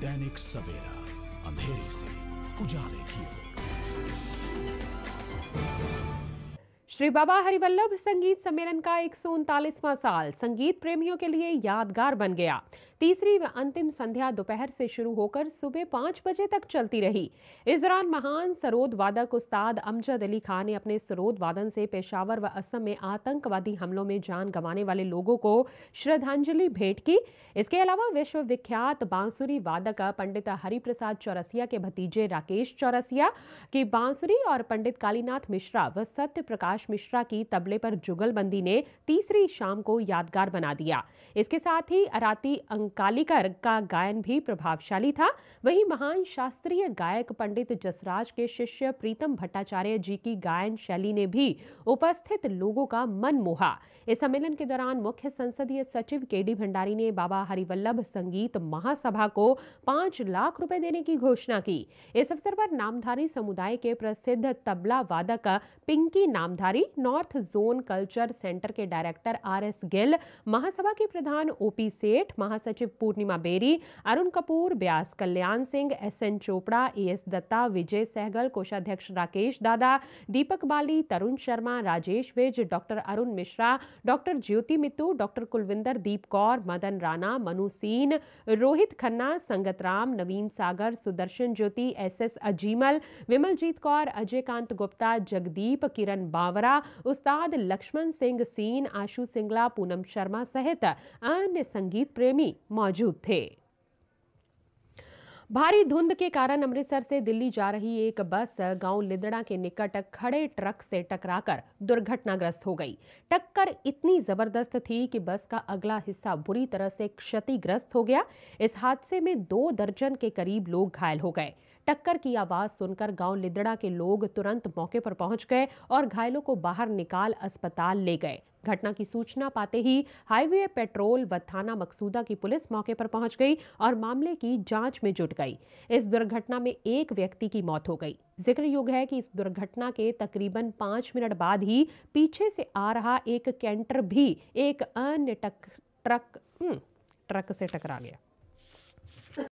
दैनिक सवेरा अंधेरे से उजाले की श्री बाबा हरिवल्लभ संगीत सम्मेलन का एक साल संगीत प्रेमियों के लिए यादगार बन गया तीसरी व अंतिम संध्या दोपहर से शुरू होकर सुबह पांच बजे तक चलती रही इस दौरान महान सरोद वादक उस्ताद अमजद अली खान ने अपने सरोद वादन से पेशावर व असम में आतंकवादी हमलों में जान गंवाने वाले लोगों को श्रद्धांजलि भेंट की इसके अलावा विश्व विख्यात बांसुरी वादक पंडित हरिप्रसाद चौरसिया के भतीजे राकेश चौरसिया की बांसुरी और पंडित कालीनाथ मिश्रा व सत्य प्रकाश मिश्रा की तबले पर जुगलबंदी ने तीसरी शाम को यादगार बना दिया इसके साथ ही अराती अंग एवं कालिका का गायन भी प्रभावशाली था वहीं महान शास्त्रीय गायक पंडित जसराज के शिष्य प्रीतम भट्टाचार्य जी की गायन शैली ने भी उपस्थित लोगों का मन मोहा इस सम्मेलन के दौरान मुख्य संसदीय सचिव के डी भंडारी ने बाबा हरिवल्लभ संगीत महासभा को पांच लाख रुपए देने की घोषणा की इस अवसर पर नामधारी समुदाय के प्रसिद्ध तबला वादक Pinky Namdhari North Zone culture centre के डायरेक्टर आर एस गिल महासभा के प्रधान ओपी सेठ महासचिव सचिव Purnima Berry Arun Kapoor Byas Kalyan Singh S N Chopra A S Dutta Vijay Sehgal कोषाध्यक्ष Rakesh Dada Deepak Bali Tarun Sharma Rajesh Vij doctor Arun Mishra doctor Jyoti Mittu doctor Kulwinder Deep Kaur Madan Rana Manu Sain Rohit Khanna Sangat Ram Naveen Sagar Sudarshan Jyoti S S अजीमल Vimaljeet Kaur Ajay Kant Gupta Jagdeep Kiran Bawra उस्ताद लक्ष्मण सिंह सीन आशु सिंगला पूनम शर्मा सहित अन्य संगीत प्रेमी मौजूद थे भारी धुंध के कारण अमृतसर से दिल्ली जा रही एक बस गांव लिदड़ा के निकट खड़े ट्रक से टकराकर दुर्घटनाग्रस्त हो गई टक्कर इतनी जबरदस्त थी कि बस का अगला हिस्सा बुरी तरह से क्षतिग्रस्त हो गया इस हादसे में दो दर्जन के करीब लोग घायल हो गए टक्कर की आवाज सुनकर गांव लिदड़ा के लोग तुरंत मौके पर पहुंच गए और घायलों को बाहर निकाल अस्पताल ले गए घटना की सूचना पाते ही हाईवे पेट्रोल व थाना मकसूदा की पुलिस मौके पर पहुंच गई और मामले की जांच में जुट गई इस दुर्घटना में एक व्यक्ति की मौत हो गई जिक्र योग है कि इस दुर्घटना के तकरीबन पांच मिनट बाद ही पीछे से आ रहा एक कैंटर भी एक अन्य ट्रक हम्म, ट्रक से टकरा गया